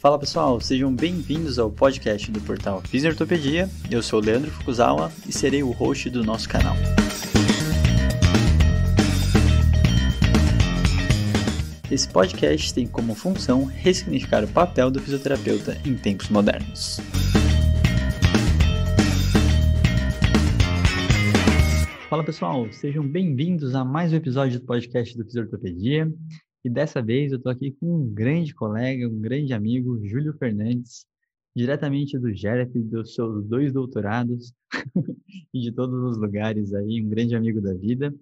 Fala pessoal, sejam bem-vindos ao podcast do portal Fisiortopedia. Eu sou o Leandro Fukuzawa e serei o host do nosso canal. Esse podcast tem como função ressignificar o papel do fisioterapeuta em tempos modernos. Fala pessoal, sejam bem-vindos a mais um episódio do podcast do Fisiortopedia. E dessa vez eu estou aqui com um grande colega, um grande amigo, Júlio Fernandes, diretamente do GERF, dos seus dois doutorados e de todos os lugares aí, um grande amigo da vida.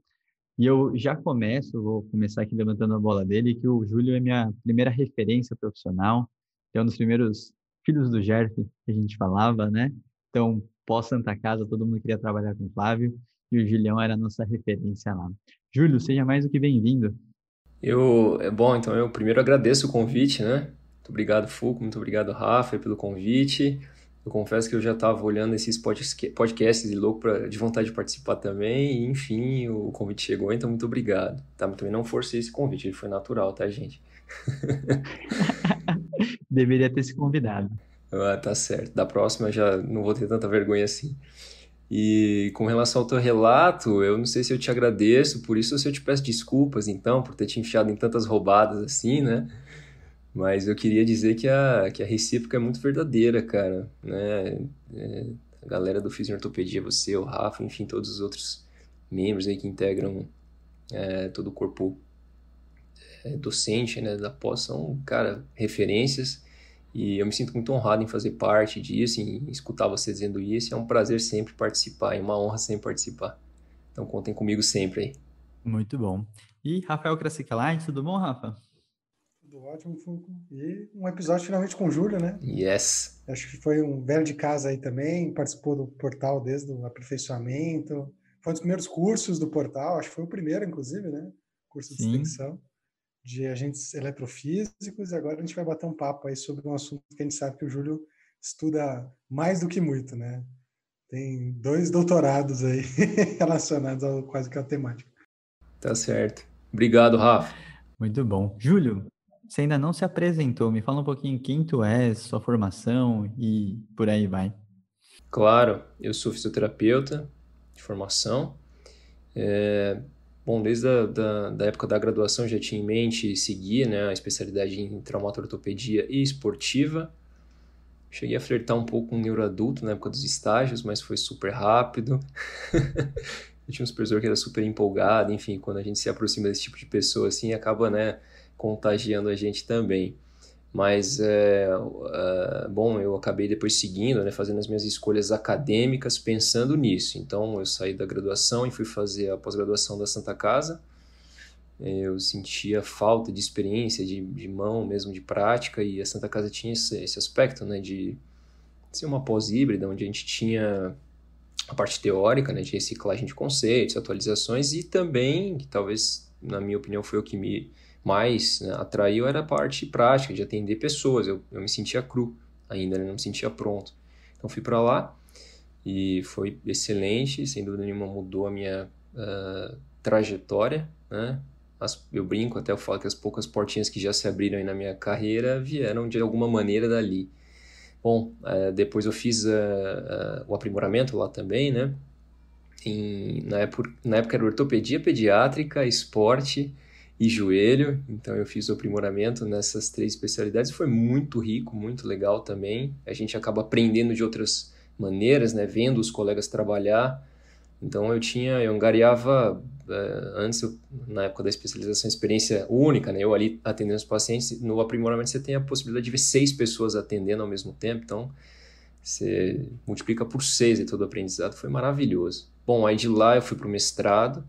E eu já começo, vou começar aqui levantando a bola dele, que o Júlio é minha primeira referência profissional, é um dos primeiros filhos do GERF que a gente falava, né? Então, pós-Santa Casa, todo mundo queria trabalhar com o Flávio e o Julião era a nossa referência lá. Júlio, seja mais do que bem-vindo. Eu, é bom, então eu primeiro agradeço o convite, né? Muito obrigado, Fulco, muito obrigado, Rafa, pelo convite. Eu confesso que eu já estava olhando esses podcasts e louco pra, de vontade de participar também. E, enfim, o convite chegou, então muito obrigado. Tá? Mas também não forcei esse convite, ele foi natural, tá, gente? Deveria ter se convidado. Ah, tá certo. Da próxima eu já não vou ter tanta vergonha assim. E com relação ao teu relato, eu não sei se eu te agradeço por isso ou se eu te peço desculpas, então, por ter te enfiado em tantas roubadas assim, né? Mas eu queria dizer que a, que a recíproca é muito verdadeira, cara, né? É, a galera do Fisiortopedia, você, o Rafa, enfim, todos os outros membros aí que integram é, todo o corpo é, docente, né, da pós, são, cara, referências e eu me sinto muito honrado em fazer parte disso, em escutar você dizendo isso. É um prazer sempre participar, é uma honra sempre participar. Então contem comigo sempre aí. Muito bom. E Rafael Cracicalai, tudo bom, Rafa? Tudo ótimo, Fulco. E um episódio finalmente com o Júlio, né? Yes. Acho que foi um velho de casa aí também, participou do portal desde o aperfeiçoamento. Foi um dos primeiros cursos do portal, acho que foi o primeiro, inclusive, né? Curso de Sim. extensão de agentes eletrofísicos, e agora a gente vai bater um papo aí sobre um assunto que a gente sabe que o Júlio estuda mais do que muito, né? Tem dois doutorados aí relacionados ao, quase que à temática. Tá certo. Obrigado, Rafa. Muito bom. Júlio, você ainda não se apresentou. Me fala um pouquinho quem tu és, sua formação e por aí vai. Claro, eu sou fisioterapeuta de formação. É, Bom, desde a da, da época da graduação já tinha em mente seguir né, a especialidade em traumatortopedia e esportiva. Cheguei a flertar um pouco com neuroadulto na época dos estágios, mas foi super rápido. eu tinha um supervisor que era super empolgado, enfim, quando a gente se aproxima desse tipo de pessoa assim, acaba, né, contagiando a gente também mas é, é, bom, eu acabei depois seguindo, né, fazendo as minhas escolhas acadêmicas pensando nisso. Então eu saí da graduação e fui fazer a pós-graduação da Santa Casa. Eu sentia falta de experiência, de, de mão mesmo, de prática, e a Santa Casa tinha esse, esse aspecto né, de ser uma pós híbrida, onde a gente tinha a parte teórica, né, de reciclagem de conceitos, atualizações, e também, que talvez, na minha opinião, foi o que me mais né, atraiu era a parte prática de atender pessoas. Eu, eu me sentia cru ainda, né, não me sentia pronto. Então fui para lá e foi excelente, sem dúvida nenhuma mudou a minha uh, trajetória, né? As, eu brinco até eu falo que as poucas portinhas que já se abriram aí na minha carreira vieram de alguma maneira dali. Bom, uh, depois eu fiz uh, o aprimoramento lá também, né? Em, na, época, na época era ortopedia pediátrica, esporte, e joelho. Então eu fiz o aprimoramento nessas três especialidades. Foi muito rico, muito legal também. A gente acaba aprendendo de outras maneiras, né? Vendo os colegas trabalhar. Então eu tinha, eu angariava eh, antes, eu, na época da especialização, experiência única, né? Eu ali atendendo os pacientes. No aprimoramento você tem a possibilidade de ver seis pessoas atendendo ao mesmo tempo. Então você multiplica por seis e todo o aprendizado foi maravilhoso. Bom, aí de lá eu fui para o mestrado.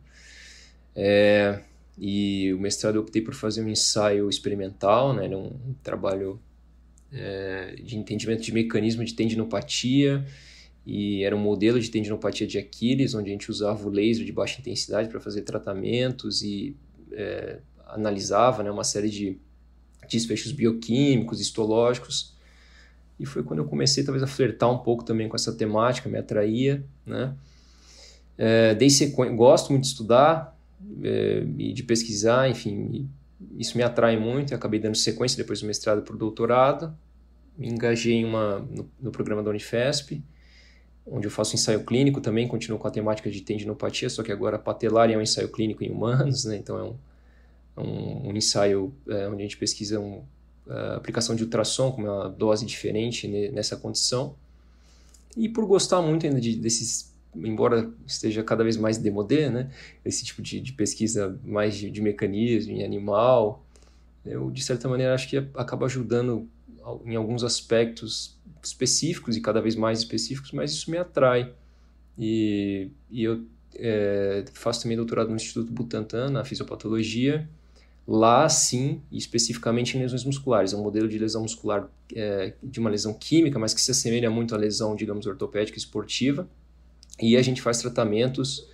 É, e o mestrado eu optei por fazer um ensaio experimental, né? Era um trabalho é, de entendimento de mecanismo de tendinopatia e era um modelo de tendinopatia de Aquiles, onde a gente usava o laser de baixa intensidade para fazer tratamentos e é, analisava né, uma série de desfechos bioquímicos, histológicos. E foi quando eu comecei talvez a flertar um pouco também com essa temática, me atraía, né? É, dei gosto muito de estudar, é, e de pesquisar, enfim, isso me atrai muito. Eu acabei dando sequência depois do mestrado para o doutorado, me engajei em uma, no, no, programa da Unifesp, onde eu faço ensaio clínico também, continuo com a temática de tendinopatia, só que agora patelar é um ensaio clínico em humanos, né? então é um, é um, um ensaio é, onde a gente pesquisa um, a aplicação de ultrassom com é uma dose diferente nessa condição. E por gostar muito ainda de, desses embora esteja cada vez mais demodé, né? Esse tipo de, de pesquisa mais de, de, mecanismo, em animal, eu de certa maneira acho que acaba ajudando em alguns aspectos específicos e cada vez mais específicos, mas isso me atrai. E, e eu é, faço também doutorado no Instituto Butantan, na fisiopatologia. Lá, sim, especificamente em lesões musculares. É um modelo de lesão muscular, é, de uma lesão química, mas que se assemelha muito à lesão, digamos, ortopédica esportiva e a gente faz tratamentos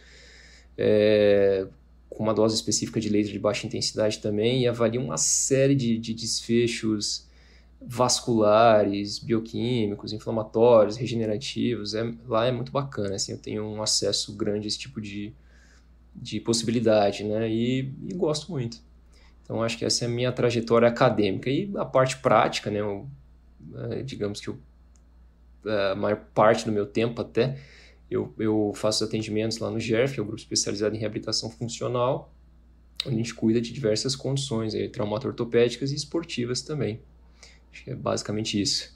é, com uma dose específica de laser de baixa intensidade também e avalia uma série de, de desfechos vasculares, bioquímicos, inflamatórios, regenerativos. É, lá é muito bacana, assim, eu tenho um acesso grande a esse tipo de, de possibilidade, né? E, e gosto muito. Então, acho que essa é a minha trajetória acadêmica. E a parte prática, né? Eu, é, digamos que eu, é, a maior parte do meu tempo até eu, eu faço atendimentos lá no GERF, é o grupo especializado em reabilitação funcional, onde a gente cuida de diversas condições, aí, traumato-ortopédicas e esportivas também. Acho que é basicamente isso.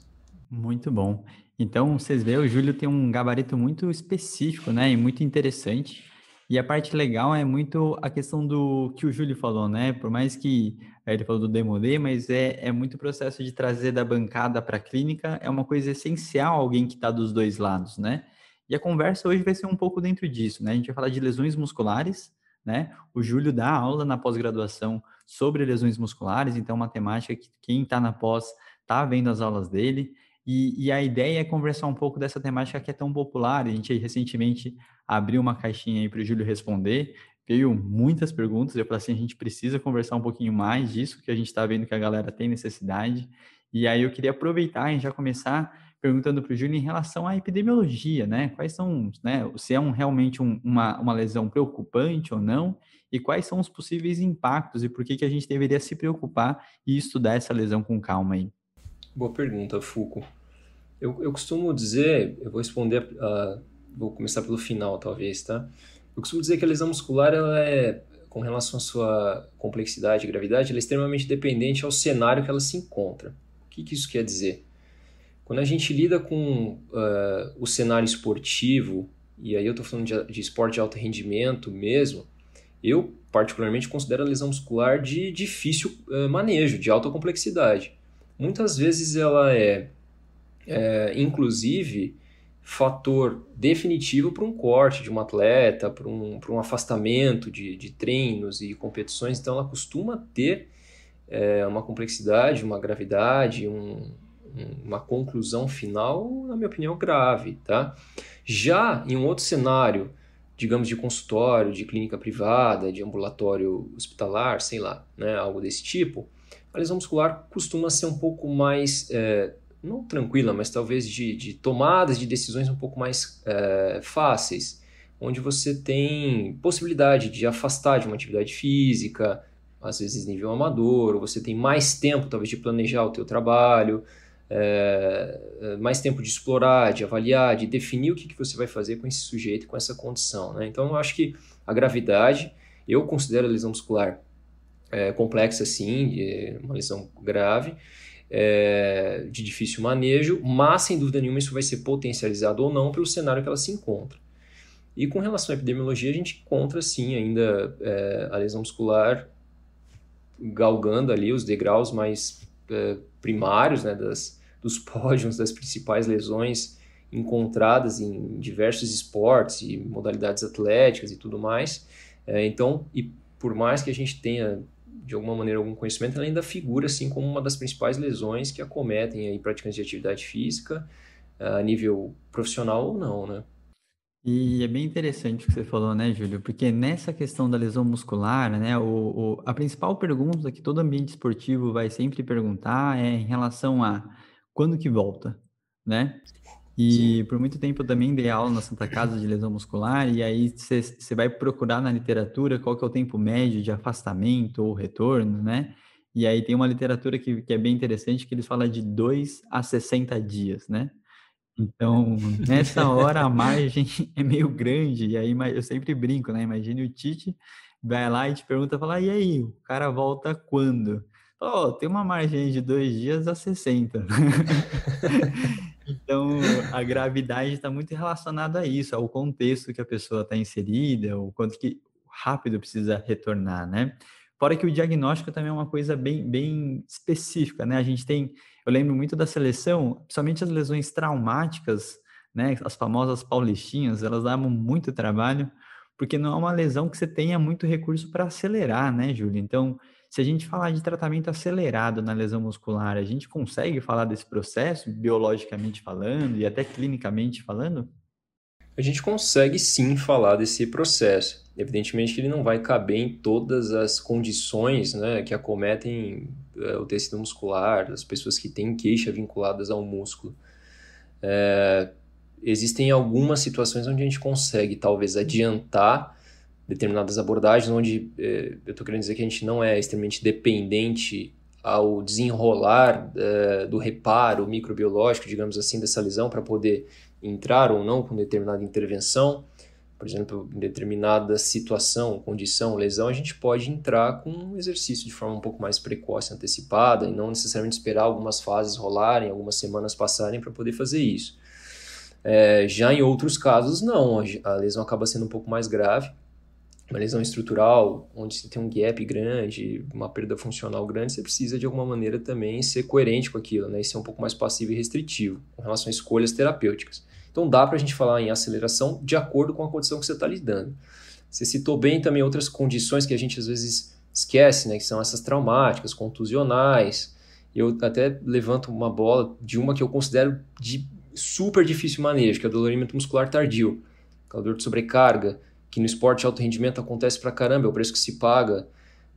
Muito bom. Então, vocês veem, o Júlio tem um gabarito muito específico, né? E muito interessante. E a parte legal é muito a questão do que o Júlio falou, né? Por mais que eh, ele falou do demolê, mas é, é muito processo de trazer da bancada para a clínica, é uma coisa essencial alguém que está dos dois lados, né? E a conversa hoje vai ser um pouco dentro disso, né? A gente vai falar de lesões musculares, né? O Júlio dá aula na pós-graduação sobre lesões musculares, então é uma temática que quem está na pós está vendo as aulas dele. E, e, a ideia é conversar um pouco dessa temática que é tão popular. A gente aí recentemente abriu uma caixinha aí para o Júlio responder. Veio muitas perguntas. Eu falei assim: a gente precisa conversar um pouquinho mais disso, que a gente está vendo que a galera tem necessidade. E aí eu queria aproveitar e já começar perguntando para o Júlio em relação à epidemiologia, né? Quais são, né? Se é um, realmente um, uma, uma lesão preocupante ou não, e quais são os possíveis impactos e por que, que a gente deveria se preocupar e estudar essa lesão com calma aí? Boa pergunta, Fuco. Eu, eu costumo dizer, eu vou responder, uh, vou começar pelo final talvez, tá? Eu costumo dizer que a lesão muscular, ela é, com relação à sua complexidade e gravidade, ela é extremamente dependente ao cenário que ela se encontra. O que, que isso quer dizer? Quando a gente lida com uh, o cenário esportivo, e aí eu estou falando de, de, esporte de alto rendimento mesmo, eu particularmente considero a lesão muscular de difícil uh, manejo, de alta complexidade. Muitas vezes ela é, é inclusive, fator definitivo para um corte de um atleta, para um, para um afastamento de, de treinos e competições. Então, ela costuma ter é, uma complexidade, uma gravidade, um, uma conclusão final, na minha opinião, grave. Tá? Já em um outro cenário, digamos, de consultório, de clínica privada, de ambulatório hospitalar, sei lá, né, algo desse tipo, a lesão muscular costuma ser um pouco mais, é, não tranquila, mas talvez de, de, tomadas de decisões um pouco mais é, fáceis, onde você tem possibilidade de afastar de uma atividade física, às vezes nível amador, ou você tem mais tempo talvez de planejar o teu trabalho, é, mais tempo de explorar, de avaliar, de definir o que, que você vai fazer com esse sujeito, com essa condição. Né? Então, eu acho que a gravidade, eu considero a lesão muscular é, complexa, sim, uma lesão grave, é, de difícil manejo, mas sem dúvida nenhuma isso vai ser potencializado ou não pelo cenário que ela se encontra. E com relação à epidemiologia, a gente encontra sim ainda a lesão muscular galgando ali os degraus mais primários né, das, dos pódios, das principais lesões encontradas em diversos esportes e modalidades atléticas e tudo mais. É, então, e por mais que a gente tenha de alguma maneira algum conhecimento, ela ainda figura assim como uma das principais lesões que acometem aí praticantes de atividade física é, a nível profissional ou não, né? E é bem interessante o que você falou, né, Júlio? Porque nessa questão da lesão muscular, né, o, o, a principal pergunta que todo ambiente esportivo vai sempre perguntar é em relação a quando que volta, né? E Sim. por muito tempo eu também dei aula na Santa Casa de lesão muscular, e aí você vai procurar na literatura qual que é o tempo médio de afastamento ou retorno, né? E aí tem uma literatura que, que é bem interessante que eles falam de 2 a 60 dias, né? Então, nessa hora a margem é meio grande, e aí eu sempre brinco, né? Imagine o Tite vai lá e te pergunta, fala, e aí, o cara volta quando? oh, tem uma margem de dois dias a 60. então, a gravidade está muito relacionada a isso, ao contexto que a pessoa está inserida, o quanto que rápido precisa retornar, né? Fora que o diagnóstico também é uma coisa bem, bem específica, né? A gente tem, eu lembro muito da seleção, principalmente as lesões traumáticas, né? As famosas paulistinhas, elas davam muito trabalho, porque não é uma lesão que você tenha muito recurso para acelerar, né, Júlio Então, se a gente falar de tratamento acelerado na lesão muscular, a gente consegue falar desse processo, biologicamente falando e até clinicamente falando? A gente consegue sim falar desse processo. Evidentemente que ele não vai caber em todas as condições né, que acometem é, o tecido muscular, as pessoas que têm queixa vinculadas ao músculo. É, existem algumas situações onde a gente consegue talvez adiantar determinadas abordagens, onde eh, eu estou querendo dizer que a gente não é extremamente dependente ao desenrolar eh, do reparo microbiológico, digamos assim, dessa lesão para poder entrar ou não com determinada intervenção. Por exemplo, em determinada situação, condição, lesão, a gente pode entrar com um exercício de forma um pouco mais precoce, antecipada, e não necessariamente esperar algumas fases rolarem, algumas semanas passarem para poder fazer isso. É, já em outros casos, não, a lesão acaba sendo um pouco mais grave uma lesão estrutural, onde você tem um gap grande, uma perda funcional grande, você precisa de alguma maneira também ser coerente com aquilo, né? E ser um pouco mais passivo e restritivo com relação a escolhas terapêuticas. Então dá para a gente falar em aceleração de acordo com a condição que você está lidando. Você citou bem também outras condições que a gente às vezes esquece, né? Que são essas traumáticas, contusionais. Eu até levanto uma bola de uma que eu considero de super difícil manejo, que é o dolorimento muscular tardio, calor de sobrecarga, que no esporte alto rendimento acontece pra caramba, é o preço que se paga,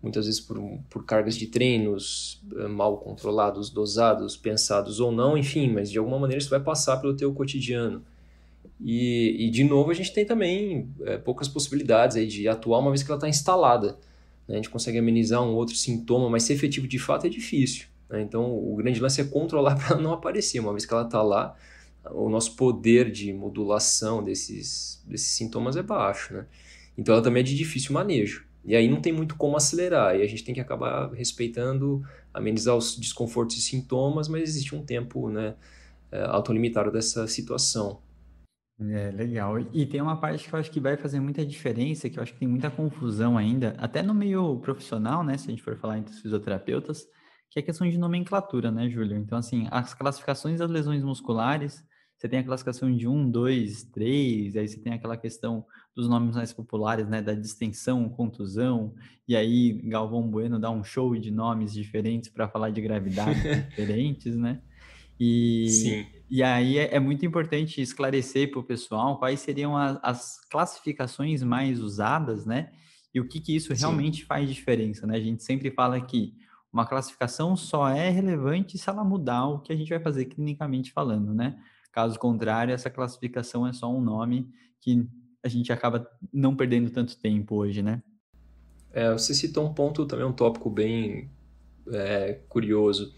muitas vezes por, por cargas de treinos eh, mal controlados, dosados, pensados ou não, enfim, mas de alguma maneira isso vai passar pelo teu cotidiano. E, e de novo, a gente tem também é, poucas possibilidades aí de atuar uma vez que ela está instalada. Né? A gente consegue amenizar um outro sintoma, mas ser efetivo de fato é difícil. Né? Então, o grande lance é controlar para não aparecer. Uma vez que ela está lá, o nosso poder de modulação desses, desses sintomas é baixo, né? Então ela também é de difícil manejo. E aí não tem muito como acelerar, e a gente tem que acabar respeitando, amenizar os desconfortos e sintomas, mas existe um tempo né, eh, autolimitado dessa situação. É, legal. E tem uma parte que eu acho que vai fazer muita diferença, que eu acho que tem muita confusão ainda, até no meio profissional, né, se a gente for falar entre os fisioterapeutas, que é a questão de nomenclatura, né, Júlio? Então, assim, as classificações das lesões musculares, você tem a classificação de 1, 2, 3, aí você tem aquela questão dos nomes mais populares, né, da distensão, contusão, e aí Galvão Bueno dá um show de nomes diferentes para falar de gravidade diferentes, né? E, Sim. e aí é, é muito importante esclarecer para o pessoal quais seriam a, as classificações mais usadas, né? E o que, que isso Sim. realmente faz diferença, né? A gente sempre fala que uma classificação só é relevante se ela mudar o que a gente vai fazer clinicamente falando, né? Caso contrário, essa classificação é só um nome que a gente acaba não perdendo tanto tempo hoje, né? É, você citou um ponto também, um tópico bem é, curioso.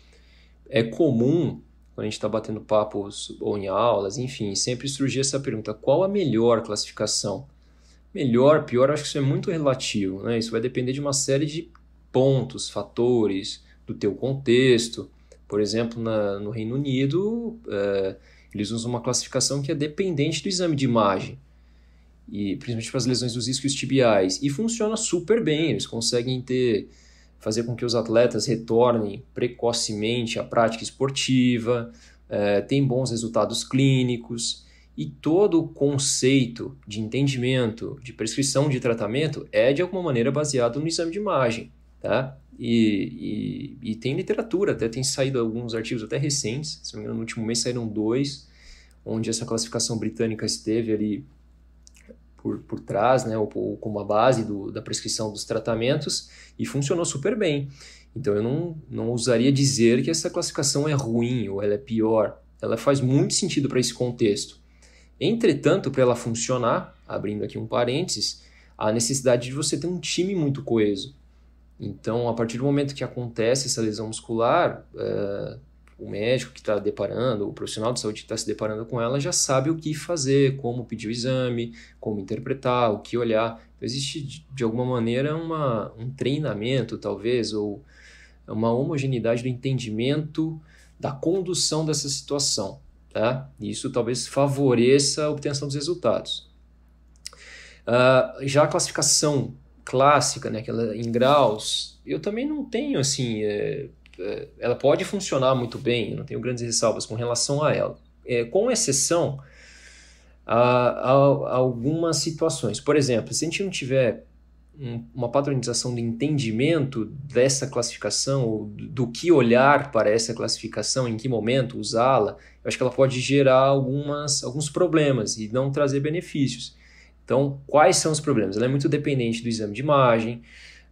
É comum, quando a gente está batendo papos ou em aulas, enfim, sempre surgir essa pergunta: qual a melhor classificação? Melhor, pior, acho que isso é muito relativo, né? Isso vai depender de uma série de pontos, fatores, do teu contexto. Por exemplo, na, no Reino Unido, é, eles usam uma classificação que é dependente do exame de imagem, e principalmente para as lesões dos isquios tibiais. E funciona super bem, eles conseguem ter fazer com que os atletas retornem precocemente à prática esportiva, é, tem bons resultados clínicos e todo o conceito de entendimento, de prescrição de tratamento é de alguma maneira baseado no exame de imagem tá? E, e, e, tem literatura, até tem saído alguns artigos até recentes, se não me engano, no último mês saíram dois, onde essa classificação britânica esteve ali por, por trás, né, ou, ou como a base do, da prescrição dos tratamentos, e funcionou super bem. Então eu não, não ousaria dizer que essa classificação é ruim ou ela é pior, ela faz muito sentido para esse contexto. Entretanto, para ela funcionar, abrindo aqui um parênteses, há necessidade de você ter um time muito coeso. Então, a partir do momento que acontece essa lesão muscular, é, o médico que está deparando, o profissional de saúde que está se deparando com ela já sabe o que fazer, como pedir o exame, como interpretar, o que olhar. Então, existe, de alguma maneira, uma, um treinamento, talvez, ou uma homogeneidade do entendimento da condução dessa situação. Tá? Isso talvez favoreça a obtenção dos resultados. Uh, já a classificação clássica, né, aquela em graus, eu também não tenho assim. É, é, ela pode funcionar muito bem, não tenho grandes ressalvas com relação a ela. É, com exceção a, a, a, algumas situações. Por exemplo, se a gente não tiver um, uma padronização do entendimento dessa classificação, do que olhar para essa classificação, em que momento usá-la, eu acho que ela pode gerar algumas, alguns problemas e não trazer benefícios. Então, quais são os problemas? Ela é muito dependente do exame de imagem,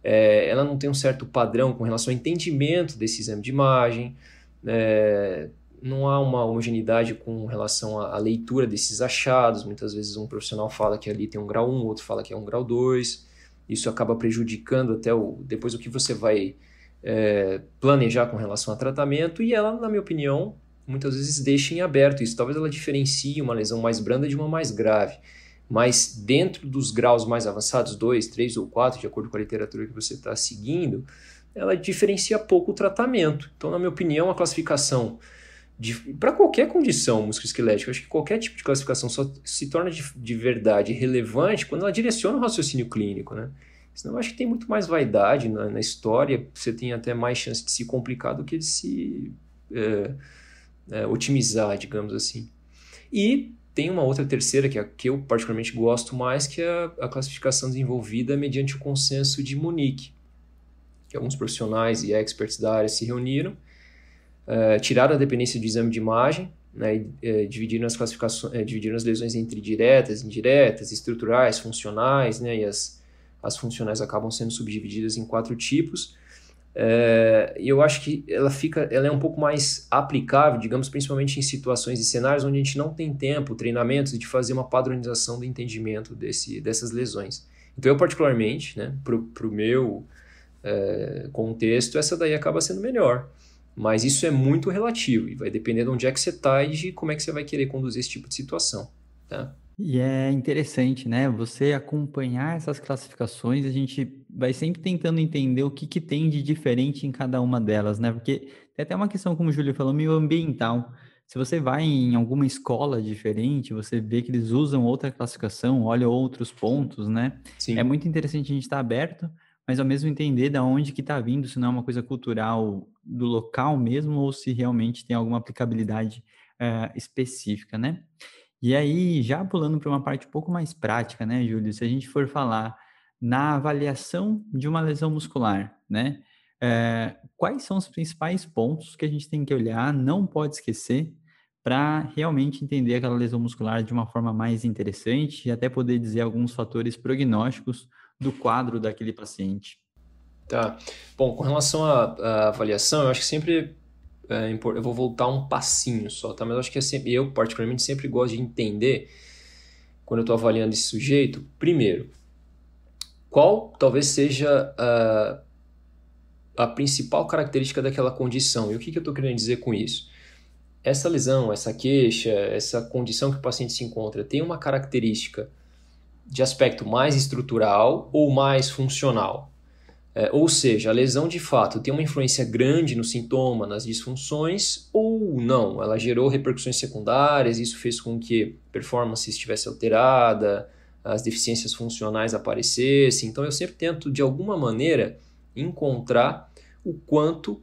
é, ela não tem um certo padrão com relação ao entendimento desse exame de imagem, é, não há uma homogeneidade com relação à, à, leitura desses achados. Muitas vezes um profissional fala que ali tem um grau 1, outro fala que é um grau 2. Isso acaba prejudicando até o, depois o que você vai é, planejar com relação a tratamento. E ela, na minha opinião, muitas vezes deixa em aberto isso. Talvez ela diferencie uma lesão mais branda de uma mais grave mas dentro dos graus mais avançados, 2, 3 ou 4, de acordo com a literatura que você está seguindo, ela diferencia pouco o tratamento. Então, na minha opinião, a classificação para qualquer condição musculoesquelética, acho que qualquer tipo de classificação só se torna de, de verdade relevante quando ela direciona o raciocínio clínico, né? Senão eu acho que tem muito mais vaidade na, na, história, você tem até mais chance de se complicar do que de se é, é, otimizar, digamos assim. E tem uma outra terceira, que é a que eu particularmente gosto mais, que é a classificação desenvolvida mediante o consenso de Munique, que alguns profissionais e experts da área se reuniram, uh, tiraram a dependência do exame de imagem, né, e, eh, dividiram, as classificações, uh, dividiram as lesões entre diretas, indiretas, estruturais, funcionais, né, e as, as funcionais acabam sendo subdivididas em quatro tipos, é, eu acho que ela fica, ela é um pouco mais aplicável, digamos, principalmente em situações e cenários onde a gente não tem tempo, treinamentos, de fazer uma padronização do entendimento desse, dessas lesões. Então, eu particularmente, né, pro pro meu é, contexto, essa daí acaba sendo melhor. Mas isso é muito relativo e vai depender de onde é que você está e de como é que você vai querer conduzir esse tipo de situação. Tá? E é interessante, né? Você acompanhar essas classificações, a gente vai sempre tentando entender o que, que tem de diferente em cada uma delas, né? Porque tem até uma questão, como o Júlio falou, meio ambiental. Se você vai em alguma escola diferente, você vê que eles usam outra classificação, olha outros pontos, né? É Sim. É muito interessante a gente estar tá aberto, mas ao mesmo entender da onde que está vindo, se não é uma coisa cultural do local mesmo ou se realmente tem alguma aplicabilidade uh, específica, né? E aí, já pulando para uma parte um pouco mais prática, né, Júlio? Se a gente for falar na avaliação de uma lesão muscular, né? É, quais são os principais pontos que a gente tem que olhar, não pode esquecer, para realmente entender aquela lesão muscular de uma forma mais interessante e até poder dizer alguns fatores prognósticos do quadro daquele paciente? Tá. Bom, com relação à, à avaliação, eu acho que sempre é, eu vou voltar um passinho só, tá? Mas eu acho que é sempre, eu particularmente sempre gosto de entender quando eu estou avaliando esse sujeito, primeiro, qual talvez seja a, ah, a principal característica daquela condição e o que, que eu estou querendo dizer com isso? Essa lesão, essa queixa, essa condição que o paciente se encontra tem uma característica de aspecto mais estrutural ou mais funcional? É, ou seja, a lesão de fato tem uma influência grande no sintoma, nas disfunções, ou não, ela gerou repercussões secundárias, isso fez com que a performance estivesse alterada, as deficiências funcionais aparecessem. Então eu sempre tento, de alguma maneira, encontrar o quanto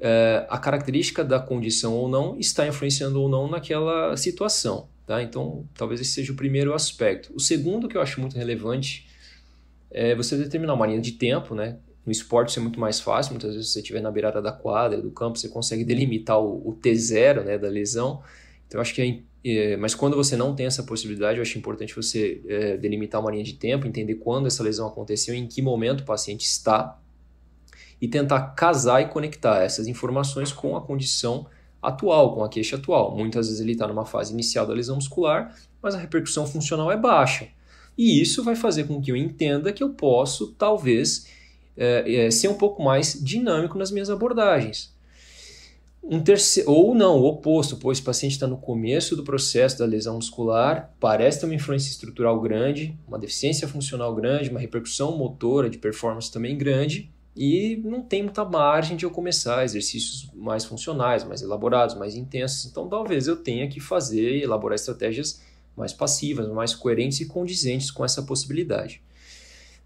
é, a característica da condição ou não está influenciando ou não naquela situação. Tá? Então, talvez esse seja o primeiro aspecto. O segundo que eu acho muito relevante é você determinar uma linha de tempo, né? No esporte isso é muito mais fácil, muitas vezes você estiver na beirada da quadra, do campo, você consegue delimitar o, o T0 né, da lesão. Então acho que é, é, mas quando você não tem essa possibilidade, eu acho importante você é, delimitar uma linha de tempo, entender quando essa lesão aconteceu, em que momento o paciente está e tentar casar e conectar essas informações com a condição atual, com a queixa atual. Muitas vezes ele está numa fase inicial da lesão muscular, mas a repercussão funcional é baixa. E isso vai fazer com que eu entenda que eu posso, talvez, é, é, ser um pouco mais dinâmico nas minhas abordagens. Um terceiro, ou não, o oposto, pois o paciente está no começo do processo da lesão muscular, parece ter uma influência estrutural grande, uma deficiência funcional grande, uma repercussão motora de performance também grande, e não tem muita margem de eu começar exercícios mais funcionais, mais elaborados, mais intensos. Então, talvez eu tenha que fazer, elaborar estratégias mais passivas, mais coerentes e condizentes com essa possibilidade.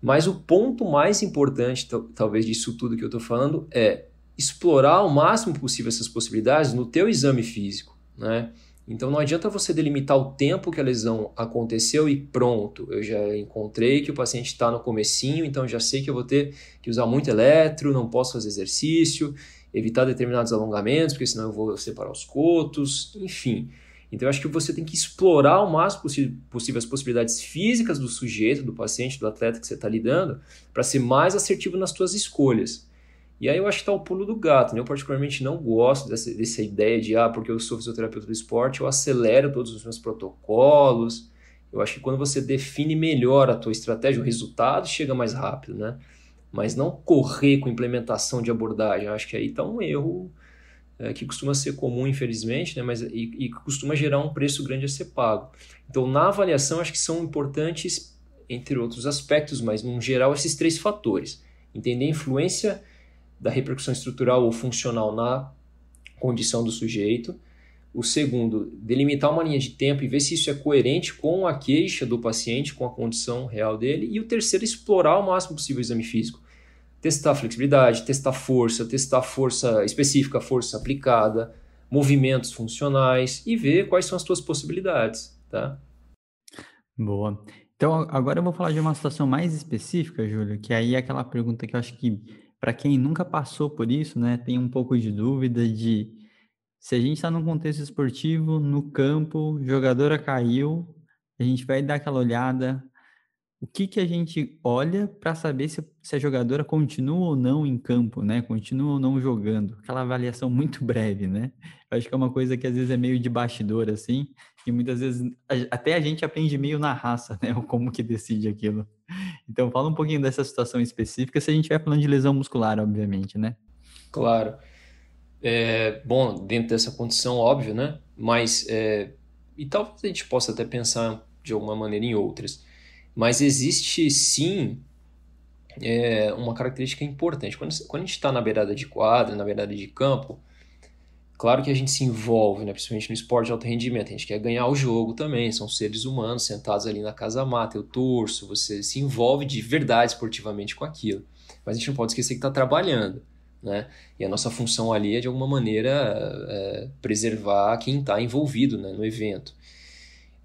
Mas o ponto mais importante, talvez, disso tudo que eu estou falando é explorar ao máximo possível essas possibilidades no teu exame físico, né? Então não adianta você delimitar o tempo que a lesão aconteceu e pronto, eu já encontrei que o paciente está no comecinho, então já sei que eu vou ter que usar muito eletro, não posso fazer exercício, evitar determinados alongamentos, porque senão eu vou separar os cotos, enfim. Então, eu acho que você tem que explorar o máximo possível as possibilidades físicas do sujeito, do paciente, do atleta que você está lidando, para ser mais assertivo nas suas escolhas. E aí eu acho que está o pulo do gato. Né? Eu particularmente não gosto dessa, dessa ideia de, ah, porque eu sou fisioterapeuta do esporte, eu acelero todos os meus protocolos. Eu acho que quando você define melhor a tua estratégia, o resultado chega mais rápido, né? Mas não correr com implementação de abordagem. Eu acho que aí está um erro é, que costuma ser comum, infelizmente, né, mas, e, e costuma gerar um preço grande a ser pago. Então, na avaliação, acho que são importantes, entre outros aspectos, mas no geral, esses três fatores. Entender a influência da repercussão estrutural ou funcional na condição do sujeito. O segundo, delimitar uma linha de tempo e ver se isso é coerente com a queixa do paciente, com a condição real dele. E o terceiro, explorar o máximo possível o exame físico testar flexibilidade, testar força, testar força específica, força aplicada, movimentos funcionais e ver quais são as tuas possibilidades, tá? Boa. Então, agora eu vou falar de uma situação mais específica, Júlio, que aí é aquela pergunta que eu acho que para quem nunca passou por isso, né, tem um pouco de dúvida de se a gente está num contexto esportivo, no campo, jogadora caiu, a gente vai dar aquela olhada, o que, que a gente olha para saber se, se, a jogadora continua ou não em campo, né? Continua ou não jogando. Aquela avaliação muito breve, né? Eu acho que é uma coisa que às vezes é meio de bastidor, assim, e muitas vezes a, até a gente aprende meio na raça, né? Como que decide aquilo. Então, fala um pouquinho dessa situação específica, se a gente vai falando de lesão muscular, obviamente, né? Claro. É, bom, dentro dessa condição, óbvio, né? Mas, é, e talvez a gente possa até pensar de alguma maneira em outras. Mas existe sim é, uma característica importante. Quando, quando a gente está na beirada de quadra, na beirada de campo, claro que a gente se envolve, né? principalmente no esporte de alto rendimento, a gente quer ganhar o jogo também, são seres humanos sentados ali na casa mata, eu torço, você se envolve de verdade esportivamente com aquilo. Mas a gente não pode esquecer que está trabalhando. Né? E a nossa função ali é, de alguma maneira, é, preservar quem está envolvido né, no evento.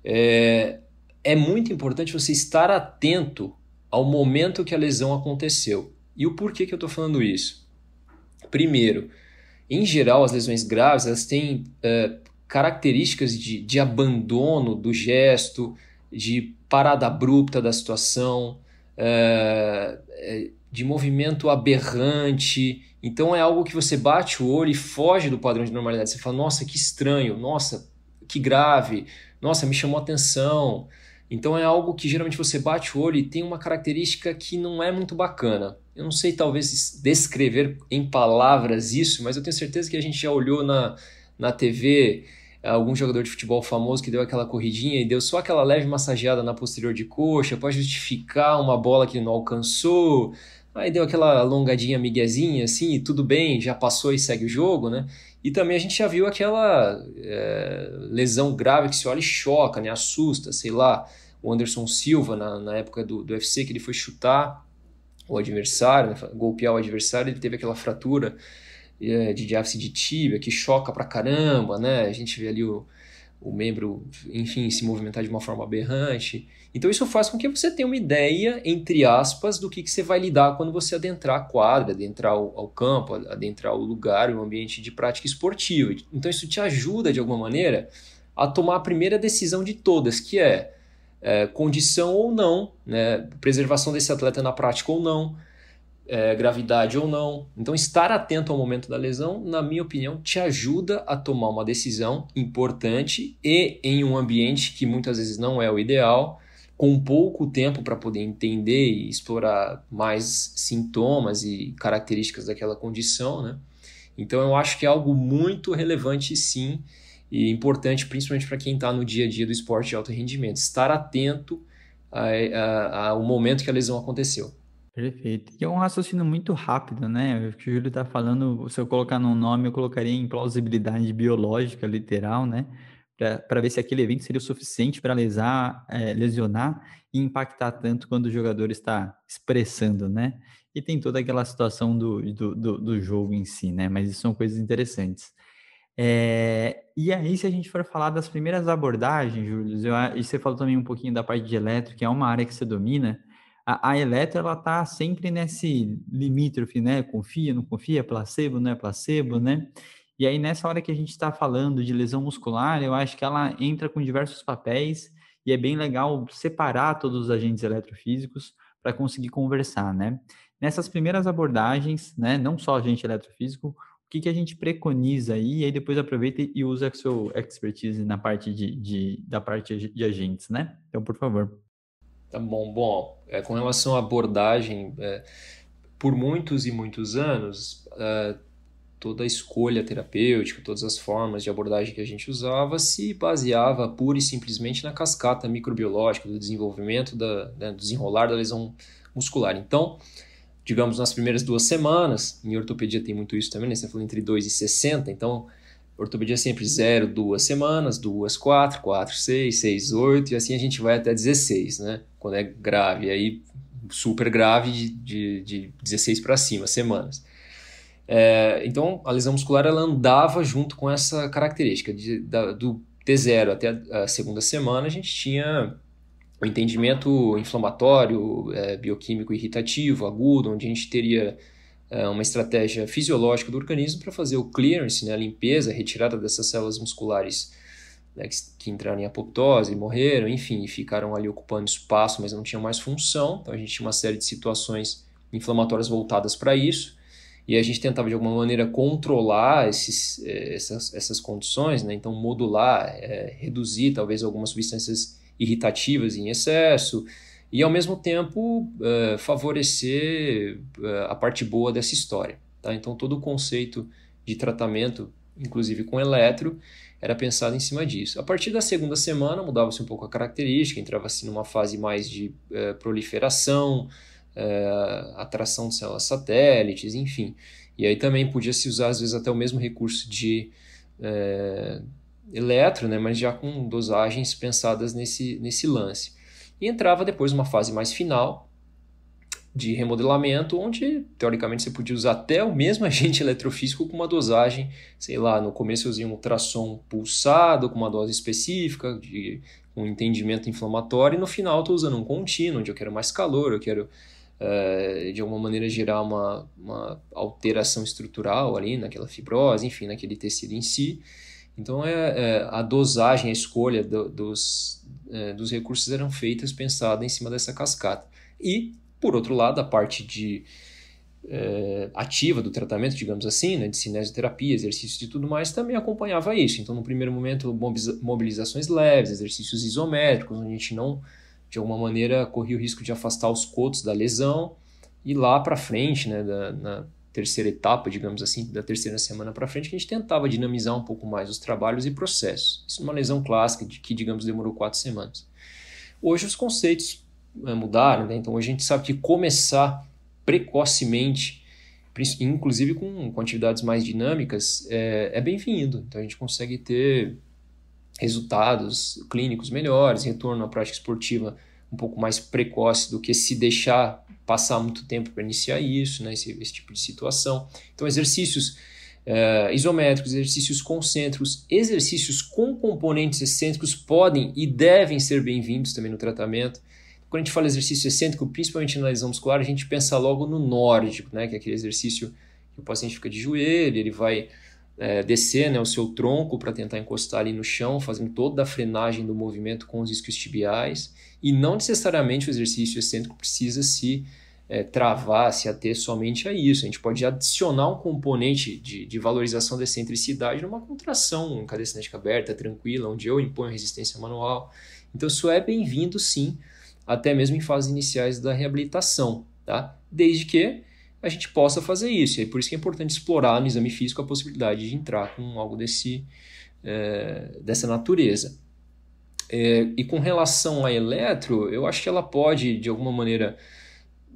É, é muito importante você estar atento ao momento que a lesão aconteceu. E o porquê que eu estou falando isso? Primeiro, em geral, as lesões graves elas têm eh, características de, de abandono do gesto, de parada abrupta da situação, eh, eh, de movimento aberrante. Então é algo que você bate o olho e foge do padrão de normalidade. Você fala, nossa, que estranho, nossa, que grave, nossa, me chamou atenção. Então é algo que geralmente você bate o olho e tem uma característica que não é muito bacana. Eu não sei talvez descrever em palavras isso, mas eu tenho certeza que a gente já olhou na, na TV eh, algum jogador de futebol famoso que deu aquela corridinha e deu só aquela leve massageada na posterior de coxa Pode justificar uma bola que ele não alcançou. Aí deu aquela alongadinha miguezinha assim, e tudo bem, já passou e segue o jogo, né? E também a gente já viu aquela é, lesão grave que se olha e choca, né? assusta, sei lá, o Anderson Silva na, na época do, do UFC, que ele foi chutar o adversário, né? golpear o adversário, ele teve aquela fratura é, de diáfise de tíbia que choca pra caramba, né? A gente vê ali o, o membro, enfim, se movimentar de uma forma aberrante. Então isso faz com que você tenha uma ideia, entre aspas, do que, que você vai lidar quando você adentrar a quadra, adentrar ao campo, adentrar o lugar, o ambiente de prática esportiva. Então isso te ajuda, de alguma maneira, a tomar a primeira decisão de todas, que é, é condição ou não, né, preservação desse atleta na prática ou não, é, gravidade ou não. Então, estar atento ao momento da lesão, na minha opinião, te ajuda a tomar uma decisão importante e em um ambiente que muitas vezes não é o ideal, com pouco tempo para poder entender e explorar mais sintomas e características daquela condição, né? Então, eu acho que é algo muito relevante, sim, e importante, principalmente para quem está no dia a dia do esporte de alto rendimento, estar atento é, é, ao momento que a lesão aconteceu. Perfeito. E é um raciocínio muito rápido, né? O que o Júlio está falando, se eu colocar num nome, eu colocaria em plausibilidade biológica, literal, né? Para ver se aquele evento seria o suficiente para lesar, é, lesionar e impactar tanto quando o jogador está expressando, né? E tem toda aquela situação do, do, do, do jogo em si, né? Mas isso são coisas interessantes. É, e aí, se a gente for falar das primeiras abordagens, Júlio, e você falou também um pouquinho da parte de elétrica, que é uma área que você domina, a, a Eletro ela está sempre nesse limítrofe, né? Confia, não confia, placebo, não é placebo, né? E aí nessa hora que a gente está falando de lesão muscular, eu acho que ela entra com diversos papéis e é bem legal separar todos os agentes eletrofísicos para conseguir conversar, né? Nessas primeiras abordagens, né, não só agente eletrofísico, o que, que a gente preconiza aí, e aí depois aproveita e usa a sua expertise na parte de, de da parte de agentes, né? Então, por favor. Tá bom, bom. É, com relação à abordagem, é, por muitos e muitos anos, é, toda a escolha terapêutica, todas as formas de abordagem que a gente usava se baseava pura e simplesmente na cascata microbiológica do desenvolvimento, da, né, do desenrolar da lesão muscular. Então, digamos, nas primeiras duas semanas, em ortopedia tem muito isso também, né? Você falou entre 2 e 60, então Ortopedia é sempre 0, 2 semanas, 2, 4, 4, 6, 6, 8, e assim a gente vai até 16, né? Quando é grave, aí super grave de, de, de 16 para cima, semanas. É, então, a lesão muscular ela andava junto com essa característica. De, da, do T0 até a, a segunda semana, a gente tinha o entendimento inflamatório, é, bioquímico irritativo, agudo, onde a gente teria é, uma estratégia fisiológica do organismo para fazer o clearance, né, a limpeza, a retirada dessas células musculares né, que, que, entraram em apoptose, morreram, enfim, ficaram ali ocupando espaço, mas não tinham mais função. Então a gente tinha uma série de situações inflamatórias voltadas para isso. E a gente tentava de alguma maneira controlar esses, é, essas, essas condições, né? então modular, é, reduzir talvez algumas substâncias irritativas em excesso, e ao mesmo tempo uh, favorecer uh, a parte boa dessa história. Tá? Então, todo o conceito de tratamento, inclusive com eletro, era pensado em cima disso. A partir da segunda semana, mudava-se um pouco a característica, entrava-se numa fase mais de uh, proliferação, atração de células satélites, enfim. E aí também podia-se usar, às vezes, até o mesmo recurso de eletro, né? mas já com dosagens pensadas nesse, nesse lance e entrava depois uma fase mais final de remodelamento, onde teoricamente você podia usar até o mesmo agente eletrofísico com uma dosagem, sei lá, no começo eu usei um ultrassom pulsado com uma dose específica de um entendimento inflamatório, e no final estou usando um contínuo, onde eu quero mais calor, eu quero eh, de alguma maneira gerar uma, uma, alteração estrutural ali naquela fibrose, enfim, naquele tecido em si. Então é, é a dosagem, a escolha do, dos, é, dos recursos eram feitas pensada em cima dessa cascata. E, por outro lado, a parte de é, ativa do tratamento, digamos assim, né, de cinesioterapia, exercícios e tudo mais, também acompanhava isso. Então, no primeiro momento, mobilizações leves, exercícios isométricos, onde a gente não, de alguma maneira, corria o risco de afastar os cotos da lesão. E lá para frente, né, da, na, terceira etapa, digamos assim, da terceira semana para frente, que a gente tentava dinamizar um pouco mais os trabalhos e processos. Isso é uma lesão clássica de que, digamos, demorou quatro semanas. Hoje os conceitos eh, mudaram, né? então a gente sabe que começar precocemente, inclusive com, com atividades mais dinâmicas, é, é bem-vindo. Então a gente consegue ter resultados clínicos melhores, retorno à prática esportiva melhor um pouco mais precoce do que se deixar passar muito tempo para iniciar isso, né, esse, esse, tipo de situação. Então, exercícios uh, isométricos, exercícios concêntricos, exercícios com componentes excêntricos podem e devem ser bem-vindos também no tratamento. Quando a gente fala exercício excêntrico, principalmente na lesão muscular, a gente pensa logo no nórdico, né, que é aquele exercício que o paciente fica de joelho, ele vai é, descer né, o seu tronco para tentar encostar ali no chão, fazendo toda a frenagem do movimento com os isquios tibiais. E não necessariamente o exercício excêntrico precisa se é, travar, se ater somente a isso. A gente pode adicionar um componente de, de valorização da excentricidade numa contração, em cadeia cinética aberta, tranquila, onde eu imponho resistência manual. Então isso é bem-vindo sim, até mesmo em fases iniciais da reabilitação, tá? Desde que a gente possa fazer isso. E é por isso que é importante explorar no exame físico a possibilidade de entrar com algo desse, é, dessa natureza. É, e com relação à eletro, eu acho que ela pode, de alguma maneira,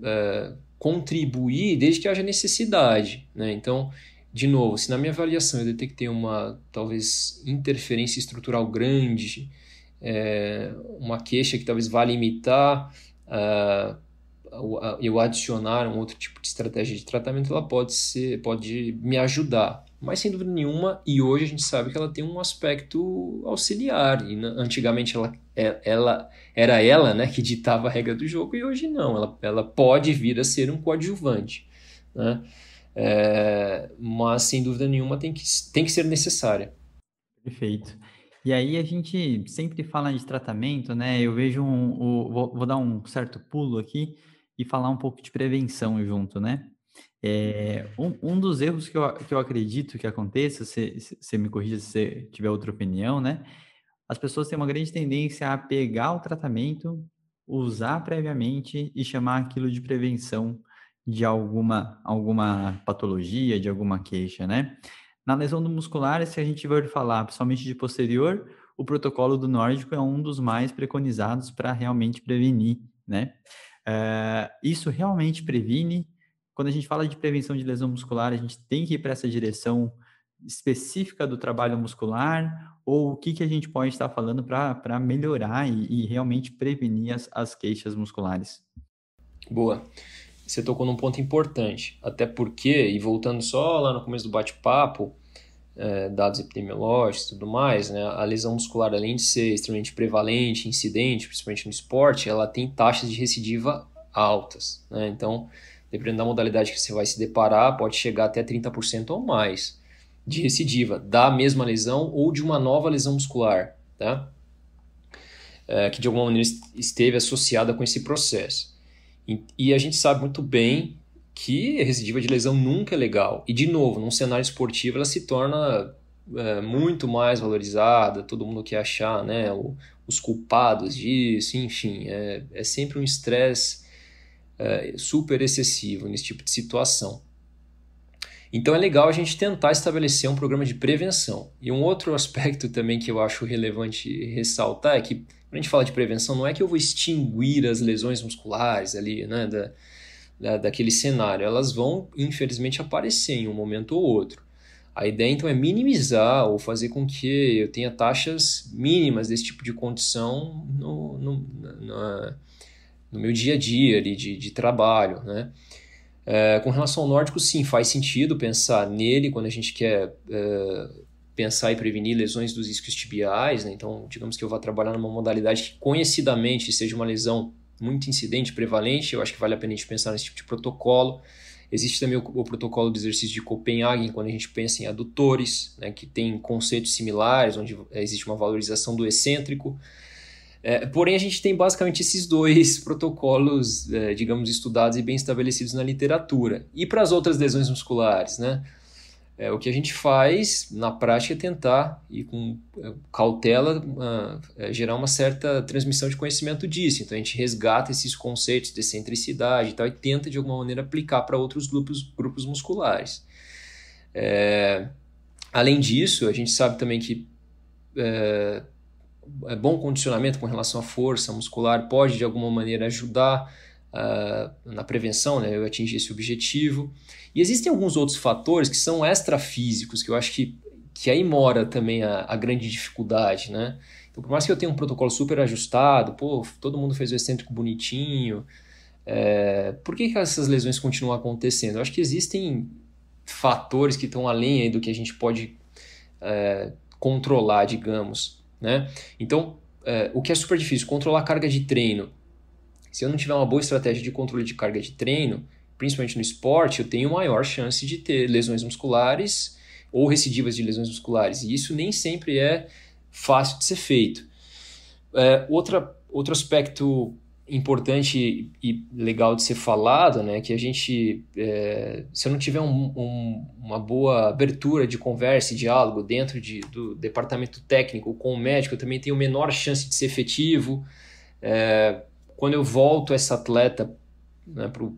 é, contribuir desde que haja necessidade. Né? Então, de novo, se na minha avaliação eu detectei uma, talvez, interferência estrutural grande, é, uma queixa que talvez vá limitar. Uh, ah, eu adicionar um outro tipo de estratégia de tratamento, ela pode ser, pode me ajudar. Mas sem dúvida nenhuma, e hoje a gente sabe que ela tem um aspecto auxiliar. E antigamente ela, é, ela era ela né, que ditava a regra do jogo, e hoje não, ela, ela pode vir a ser um coadjuvante. Né? É, mas sem dúvida nenhuma tem que, tem que ser necessária. Perfeito. E aí a gente sempre fala de tratamento, né? Eu vejo um, um vou, vou, dar um certo pulo aqui e falar um pouco de prevenção junto, né? É, um, um, dos erros que eu, que eu acredito que aconteça, você me corrija se você tiver outra opinião, né? As pessoas têm uma grande tendência a pegar o tratamento, usar previamente e chamar aquilo de prevenção de alguma, alguma patologia, de alguma queixa, né? Na lesão do muscular, se a gente for falar principalmente de posterior, o protocolo do nórdico é um dos mais preconizados para realmente prevenir, né? Eh, isso realmente previne. Quando a gente fala de prevenção de lesão muscular, a gente tem que ir para essa direção específica do trabalho muscular ou o que, que a gente pode estar falando para melhorar e, e, realmente prevenir as, as queixas musculares? Boa. Você tocou num ponto importante, até porque, e voltando só lá no começo do bate-papo, é, dados epidemiológicos e tudo mais, né, a lesão muscular, além de ser extremamente prevalente, incidente, principalmente no esporte, ela tem taxas de recidiva altas. Né? Então, dependendo da modalidade que você vai se deparar, pode chegar até 30% ou mais de recidiva da mesma lesão ou de uma nova lesão muscular, tá? É, que de alguma maneira esteve associada com esse processo. E, e a gente sabe muito bem que recidiva de lesão nunca é legal. E, de novo, num cenário esportivo, ela se torna é, muito mais valorizada, todo mundo quer achar né, o, os culpados disso, enfim, é, é sempre um estresse é, super excessivo nesse tipo de situação. Então é legal a gente tentar estabelecer um programa de prevenção. E um outro aspecto também que eu acho relevante ressaltar é que, quando a gente fala de prevenção, não é que eu vou extinguir as lesões musculares ali, né, da, daquele cenário. Elas vão, infelizmente, aparecer em um momento ou outro. A ideia então é minimizar ou fazer com que eu tenha taxas mínimas desse tipo de condição no, no, na, no meu dia a dia ali de, de trabalho. Né? É, com relação ao nórdico, sim, faz sentido pensar nele quando a gente quer é, pensar e prevenir lesões dos isquios tibiais. Né? Então, digamos que eu vá trabalhar numa modalidade que conhecidamente seja uma lesão muito incidente prevalente, eu acho que vale a pena a gente pensar nesse tipo de protocolo. Existe também o, o protocolo de exercício de Copenhagen, quando a gente pensa em adutores, né, que tem conceitos similares, onde eh, existe uma valorização do excêntrico. É, porém, a gente tem basicamente esses dois protocolos, é, digamos, estudados e bem estabelecidos na literatura. E para as outras lesões musculares, né? É, o que a gente faz na prática é tentar e com é, cautela uh, gerar uma certa transmissão de conhecimento disso. Então a gente resgata esses conceitos de excentricidade e tal e tenta de alguma maneira aplicar para outros grupos, grupos musculares. É, além disso, a gente sabe também que é, é bom condicionamento com relação à força muscular pode de alguma maneira ajudar uh, na prevenção, né, eu atingi esse objetivo. E existem alguns outros fatores que são extrafísicos, que eu acho que, que aí mora também a, a grande dificuldade, né? Então, por mais que eu tenha um protocolo super ajustado, pô, todo mundo fez o excêntrico bonitinho, é, por que, que essas lesões continuam acontecendo? Eu acho que existem fatores que estão além do que a gente pode é, controlar, digamos. Né? Então, é, o que é super difícil, controlar a carga de treino, se eu não tiver uma boa estratégia de controle de carga de treino, principalmente no esporte, eu tenho maior chance de ter lesões musculares ou recidivas de lesões musculares. E isso nem sempre é fácil de ser feito. É, outra, outro aspecto importante e legal de ser falado, né, que a gente, é, se eu não tiver um, um, uma boa abertura de conversa e diálogo dentro de, do departamento técnico com o médico, eu também tenho menor chance de ser efetivo. É, quando eu volto essa atleta, né, pro,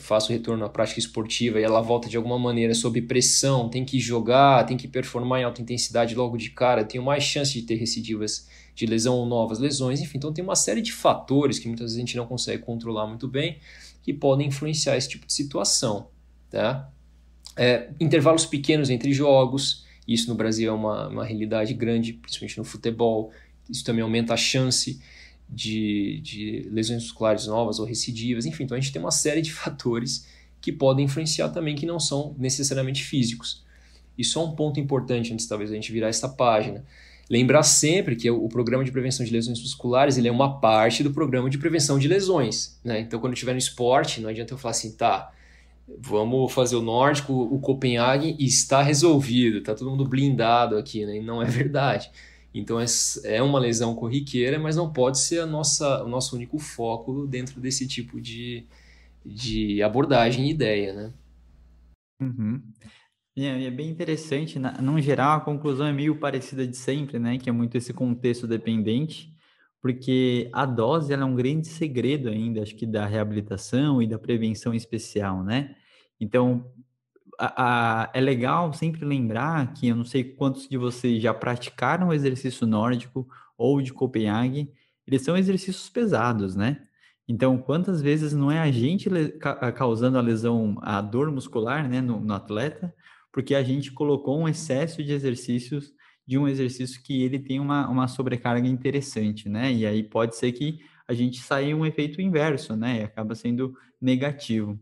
faço retorno à prática esportiva e ela volta de alguma maneira sob pressão, tem que jogar, tem que performar em alta intensidade logo de cara, tenho mais chance de ter recidivas de lesão ou novas lesões, enfim, então tem uma série de fatores que muitas vezes a gente não consegue controlar muito bem que podem influenciar esse tipo de situação, tá? É, intervalos pequenos entre jogos, isso no Brasil é uma, uma realidade grande, principalmente no futebol, isso também aumenta a chance de, de lesões musculares novas ou recidivas, enfim. Então a gente tem uma série de fatores que podem influenciar também, que não são necessariamente físicos. Isso é um ponto importante antes talvez a gente virar esta página. Lembrar sempre que o programa de prevenção de lesões musculares ele é uma parte do programa de prevenção de lesões. Né? Então, quando estiver no esporte, não adianta eu falar assim, tá, vamos fazer o Nórdico, o Copenhague e está resolvido, tá todo mundo blindado aqui, né? E não é verdade. Então é, é uma lesão corriqueira, mas não pode ser a nossa, o nosso único foco dentro desse tipo de, de abordagem e ideia, né? Uhum. É, é bem interessante, no geral a conclusão é meio parecida de sempre, né? Que é muito esse contexto dependente, porque a dose ela é um grande segredo ainda, acho que da reabilitação e da prevenção especial, né? Então, a, a, é legal sempre lembrar que eu não sei quantos de vocês já praticaram o exercício nórdico ou de Copenhague, eles são exercícios pesados, né? Então, quantas vezes não é a gente causando a lesão, a dor muscular, né, no, no atleta, porque a gente colocou um excesso de exercícios de um exercício que ele tem uma, uma sobrecarga interessante, né? E aí pode ser que a gente saia um efeito inverso, né? E acaba sendo negativo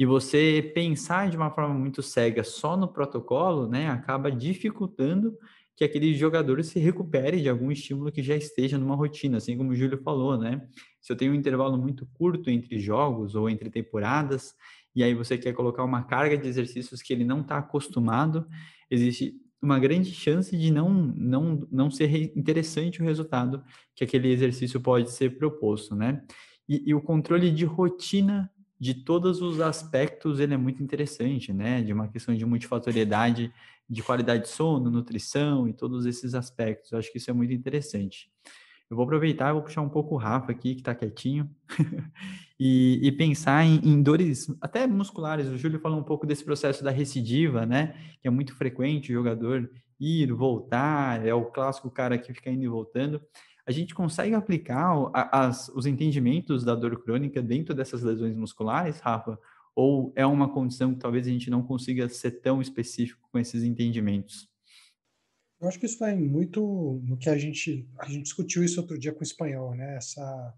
e você pensar de uma forma muito cega só no protocolo, né, acaba dificultando que aquele jogador se recupere de algum estímulo que já esteja numa rotina, assim como o Júlio falou, né? Se eu tenho um intervalo muito curto entre jogos ou entre temporadas, e aí você quer colocar uma carga de exercícios que ele não está acostumado, existe uma grande chance de não, não, não ser interessante o resultado que aquele exercício pode ser proposto, né? E, e o controle de rotina de todos os aspectos, ele é muito interessante, né? De uma questão de multifatoriedade, de qualidade de sono, nutrição e todos esses aspectos. Eu acho que isso é muito interessante. Eu vou aproveitar, vou puxar um pouco o Rafa aqui, que está quietinho, e, e, pensar em, em, dores até musculares. O Júlio falou um pouco desse processo da recidiva, né? Que é muito frequente o jogador ir, voltar, é o clássico cara que fica indo e voltando a gente consegue aplicar as, os entendimentos da dor crônica dentro dessas lesões musculares, Rafa? Ou é uma condição que talvez a gente não consiga ser tão específico com esses entendimentos? Eu acho que isso vai muito no que a gente a gente discutiu isso outro dia com o espanhol, né? Essa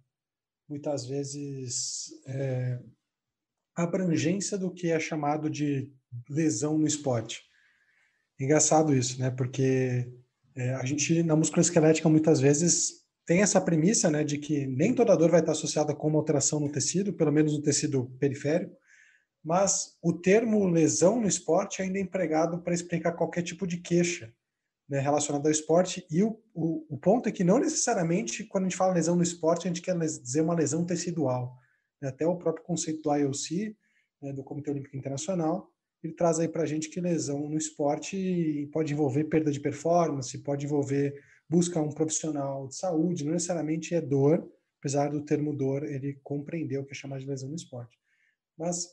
muitas vezes é, abrangência do que é chamado de lesão no esporte. Engraçado isso, né? Porque é, a gente na musculoesquelética muitas vezes tem essa premissa né, de que nem toda dor vai estar associada com uma alteração no tecido, pelo menos no tecido periférico, mas o termo lesão no esporte ainda é empregado para explicar qualquer tipo de queixa né, relacionada ao esporte. E o, o, o, ponto é que não necessariamente quando a gente fala lesão no esporte, a gente quer dizer uma lesão tecidual. Né. Até o próprio conceito do IOC, né, do Comitê Olímpico Internacional, ele traz aí para a gente que lesão no esporte pode envolver perda de performance, pode envolver busca um profissional de saúde, não necessariamente é dor, apesar do termo dor, ele compreendeu o que é chamado de lesão no esporte. Mas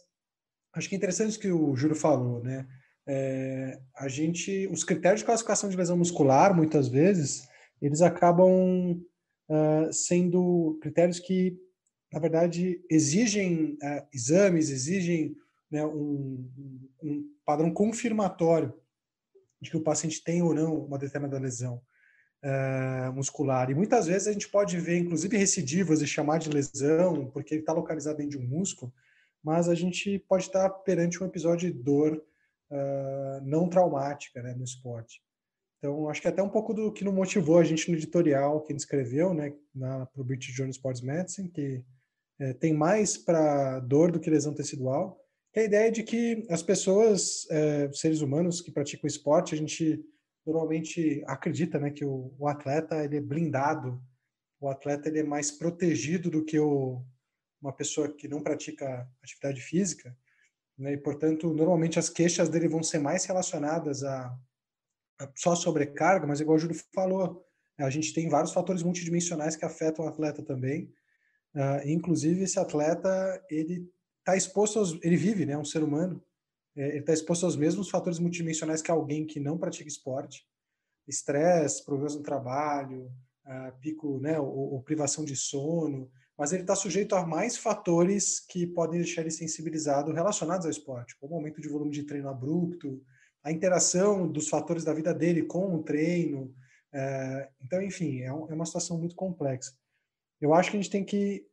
acho que é interessante o que o Júlio falou, né? É, a gente, os critérios de classificação de lesão muscular, muitas vezes, eles acabam uh, sendo critérios que, na verdade, exigem uh, exames, exigem né, um, um padrão confirmatório de que o paciente tem ou não uma determinada lesão. Eh, muscular. E muitas vezes a gente pode ver, inclusive, recidivas e chamar de lesão, porque ele está localizado dentro de um músculo, mas a gente pode estar tá perante um episódio de dor uh, não traumática né, no esporte. Então, acho que é até um pouco do que nos motivou a gente no editorial que a gente escreveu né, para o British Journal Sports Medicine, que é, tem mais para dor do que lesão tecidual, que é a ideia de que as pessoas, é, seres humanos que praticam esporte, a gente normalmente acredita né, que o, o, atleta ele é blindado, o atleta ele é mais protegido do que o, uma pessoa que não pratica atividade física, né, e portanto normalmente as queixas dele vão ser mais relacionadas a, a só sobrecarga, mas igual o Júlio falou, a gente tem vários fatores multidimensionais que afetam o atleta também, uh, inclusive esse atleta ele está exposto aos, ele vive, né, um ser humano é, ele está exposto aos mesmos fatores multidimensionais que alguém que não pratica esporte. Estresse, problemas no trabalho, ah, pico né, ou, ou privação de sono, mas ele está sujeito a mais fatores que podem deixar ele sensibilizado relacionados ao esporte, como aumento de volume de treino abrupto, a interação dos fatores da vida dele com o treino. É, então, enfim, é, é, uma situação muito complexa. Eu acho que a gente tem que, de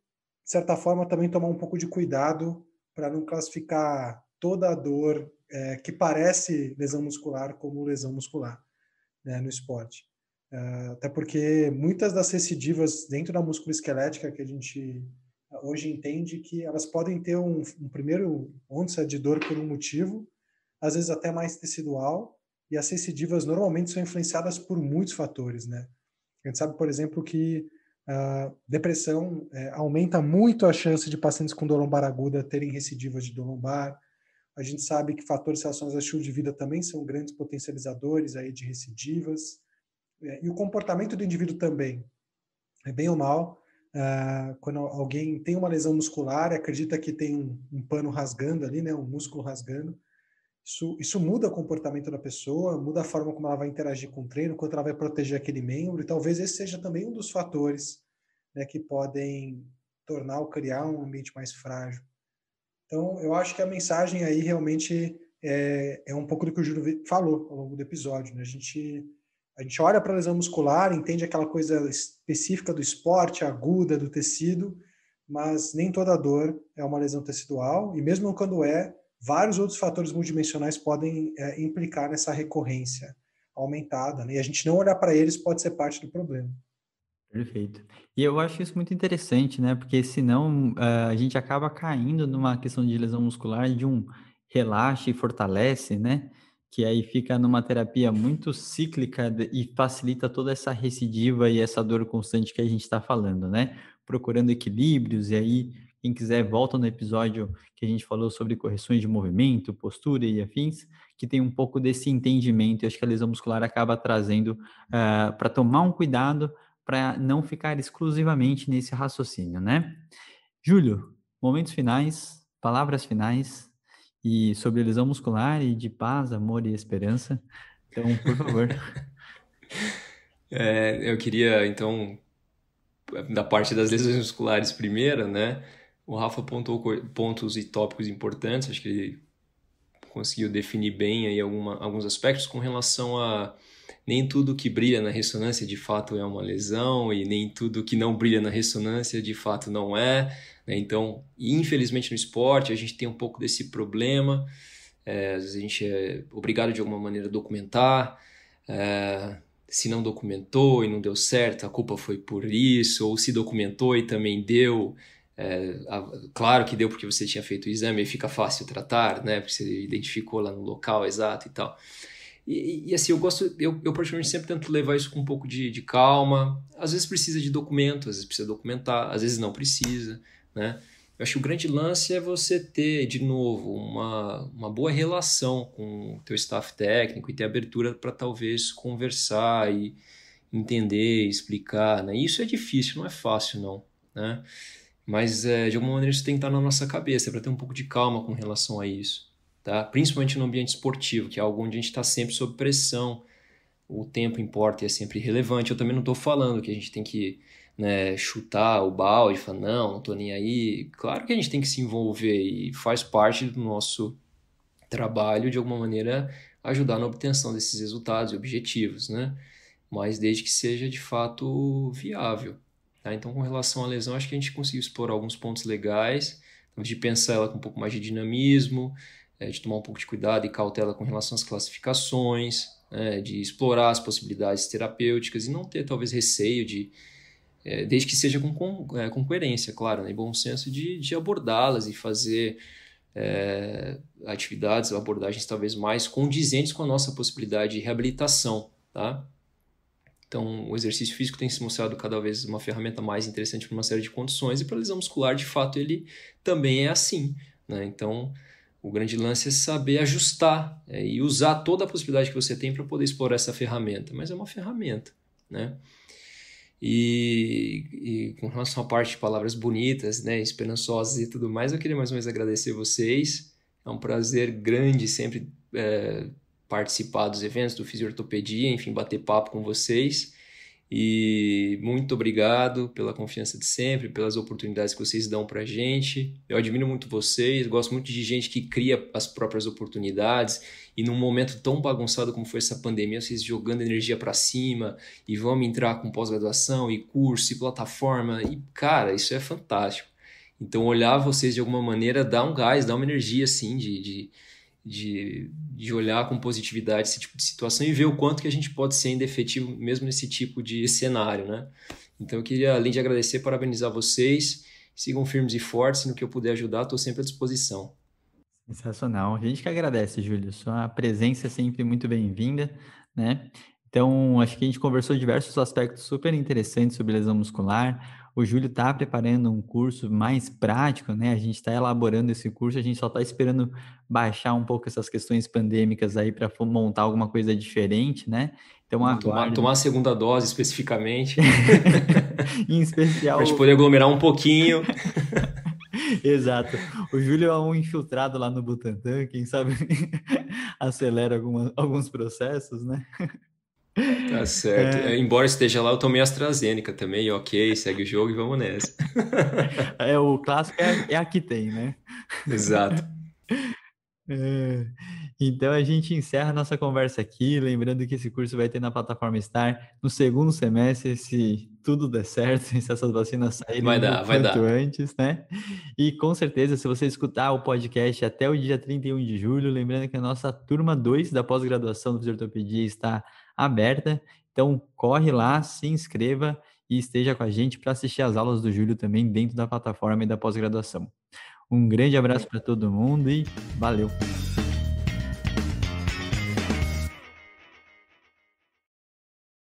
certa forma, também tomar um pouco de cuidado para não classificar toda a dor é, que parece lesão muscular como lesão muscular né, no esporte. É, até porque muitas das recidivas dentro da musculoesquelética que a gente é, hoje entende que elas podem ter um, um primeiro onça de dor por um motivo, às vezes até mais tecidual, e as recidivas normalmente são influenciadas por muitos fatores, né? A gente sabe, por exemplo, que a é, depressão é, aumenta muito a chance de pacientes com dor lombar aguda terem recidivas de dor lombar, a gente sabe que fatores relacionados ao estilo de vida também são grandes potencializadores aí de recidivas. É, e o comportamento do indivíduo também. É bem ou mal, é, quando alguém tem uma lesão muscular, acredita que tem um, um pano rasgando ali, né, um músculo rasgando, isso, isso, muda o comportamento da pessoa, muda a forma como ela vai interagir com o treino, quanto ela vai proteger aquele membro, e talvez esse seja também um dos fatores né, que podem tornar ou criar um ambiente mais frágil. Então, eu acho que a mensagem aí realmente é, é um pouco do que o Júlio falou ao longo do episódio. Né? A, gente, a gente olha para a lesão muscular, entende aquela coisa específica do esporte, aguda, do tecido, mas nem toda dor é uma lesão tecidual, e mesmo quando é, vários outros fatores multidimensionais podem é, implicar nessa recorrência aumentada, né? e a gente não olhar para eles pode ser parte do problema. Perfeito. E eu acho isso muito interessante, né? Porque senão uh, a gente acaba caindo numa questão de lesão muscular de um relaxa e fortalece, né? Que aí fica numa terapia muito cíclica e facilita toda essa recidiva e essa dor constante que a gente está falando, né? Procurando equilíbrios, e aí, quem quiser, volta no episódio que a gente falou sobre correções de movimento, postura e afins, que tem um pouco desse entendimento. Eu acho que a lesão muscular acaba trazendo uh, eh, para tomar um cuidado para não ficar exclusivamente nesse raciocínio, né? Júlio, momentos finais, palavras finais e sobre lesão muscular e de paz, amor e esperança. Então, por favor. é, eu queria, então, da parte das lesões musculares primeiro, né? O Rafa apontou pontos e tópicos importantes, acho que ele conseguiu definir bem aí alguma, alguns aspectos com relação a nem tudo que brilha na ressonância de fato é uma lesão e nem tudo que não brilha na ressonância de fato não é. Né? Então, infelizmente no esporte a gente tem um pouco desse problema. É, às vezes a gente é obrigado de alguma maneira a documentar. É, se não documentou e não deu certo, a culpa foi por isso, ou se documentou e também deu. É, a, claro que deu porque você tinha feito o exame, aí fica fácil tratar, né? Porque você identificou lá no local exato e tal. E, e, assim, eu gosto, eu, eu particularmente sempre tento levar isso com um pouco de, de calma. Às vezes precisa de documento, às vezes precisa documentar, às vezes não precisa, né? Eu acho que o grande lance é você ter, de novo, uma, uma boa relação com o teu staff técnico e ter abertura para talvez conversar e entender, explicar, né? Isso é difícil, não é fácil não, né? Mas é, de alguma maneira isso tem que estar na nossa cabeça para ter um pouco de calma com relação a isso tá? principalmente no ambiente esportivo, que é algo onde a gente está sempre sob pressão, o tempo importa e é sempre relevante. Eu também não estou falando que a gente tem que né, chutar o balde, falar, não, não estou nem aí. Claro que a gente tem que se envolver e faz parte do nosso trabalho, de alguma maneira, ajudar na obtenção desses resultados e objetivos, né? Mas desde que seja de fato viável. Tá? Então, com relação à lesão, acho que a gente conseguiu expor alguns pontos legais, de pensar ela com um pouco mais de dinamismo, é, de tomar um pouco de cuidado e cautela com relação às classificações, né, de explorar as possibilidades terapêuticas e não ter talvez receio de, é, desde que seja com, com, é, com coerência, claro, né, e bom senso de, de abordá-las e fazer é, atividades, abordagens talvez mais condizentes com a nossa possibilidade de reabilitação, tá? Então, o exercício físico tem se mostrado cada vez uma ferramenta mais interessante para uma série de condições e para a lesão muscular, de fato, ele também é assim. Né? Então, o grande lance é saber ajustar é, e usar toda a possibilidade que você tem para poder explorar essa ferramenta. Mas é uma ferramenta, né? E, e, com relação à parte de palavras bonitas, né, esperançosas e tudo mais, eu queria mais uma vez agradecer vocês. É um prazer grande sempre é, participar dos eventos do Fisiortopedia, enfim, bater papo com vocês. E muito obrigado pela confiança de sempre, pelas oportunidades que vocês dão para gente. Eu admiro muito vocês, gosto muito de gente que cria as próprias oportunidades. E num momento tão bagunçado como foi essa pandemia, vocês jogando energia para cima e vamos entrar com pós-graduação e curso e plataforma. E cara, isso é fantástico. Então, olhar vocês de alguma maneira dá um gás, dá uma energia assim de, de de, de olhar com positividade esse tipo de situação e ver o quanto que a gente pode ser ainda efetivo mesmo nesse tipo de cenário, né? Então eu queria, além de agradecer, parabenizar vocês. Sigam firmes e fortes no que eu puder ajudar, estou sempre à disposição. Sensacional. A gente que agradece, Júlio. Sua presença é sempre muito bem-vinda, né? Então, acho que a gente conversou diversos aspectos super interessantes sobre lesão muscular, o Júlio está preparando um curso mais prático, né? A gente está elaborando esse curso, a gente só está esperando baixar um pouco essas questões pandêmicas aí para montar alguma coisa diferente, né? Então, tomar, tomar a segunda dose especificamente. em especial. Para a gente poder aglomerar um pouquinho. Exato. O Júlio é um infiltrado lá no Butantan, quem sabe acelera alguma, alguns processos, né? Tá certo. É... Embora esteja lá, eu tomei AstraZeneca também, ok, segue o jogo e vamos nessa. é, o clássico é, é a que tem, né? Exato. É... Então a gente encerra a nossa conversa aqui, lembrando que esse curso vai ter na plataforma Star no segundo semestre, se tudo der certo, se essas vacinas saírem vai dar, vai dar. antes, né? E com certeza, se você escutar o podcast até o dia 31 de julho, lembrando que a nossa turma 2 da pós-graduação do Fisiortopedia está aberta. Então, corre lá, se inscreva e esteja com a gente para assistir as aulas do Júlio também dentro da plataforma e da pós-graduação. Um grande abraço para todo mundo e valeu!